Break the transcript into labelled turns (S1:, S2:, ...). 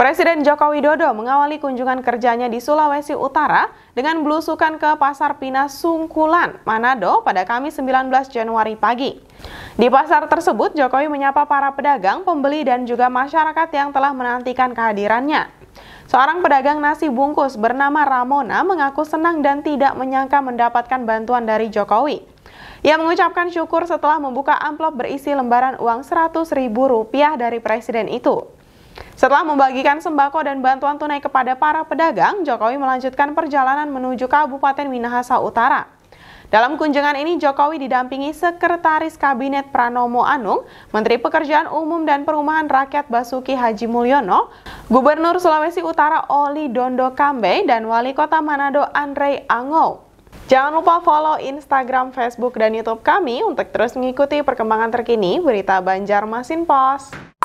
S1: Presiden Joko Widodo mengawali kunjungan kerjanya di Sulawesi Utara dengan belusukan ke Pasar Pina Sungkulan, Manado pada Kamis 19 Januari pagi. Di pasar tersebut, Jokowi menyapa para pedagang, pembeli, dan juga masyarakat yang telah menantikan kehadirannya. Seorang pedagang nasi bungkus bernama Ramona mengaku senang dan tidak menyangka mendapatkan bantuan dari Jokowi. Ia mengucapkan syukur setelah membuka amplop berisi lembaran uang 100 ribu rupiah dari presiden itu. Setelah membagikan sembako dan bantuan tunai kepada para pedagang, Jokowi melanjutkan perjalanan menuju Kabupaten Minahasa Utara. Dalam kunjungan ini, Jokowi didampingi Sekretaris Kabinet Pranomo Anung, Menteri Pekerjaan Umum dan Perumahan Rakyat Basuki Haji Mulyono, Gubernur Sulawesi Utara Oli Dondo Kambe, dan Wali Kota Manado Andre Ango. Jangan lupa follow Instagram, Facebook, dan Youtube kami untuk terus mengikuti perkembangan terkini berita Banjarmasin Pos.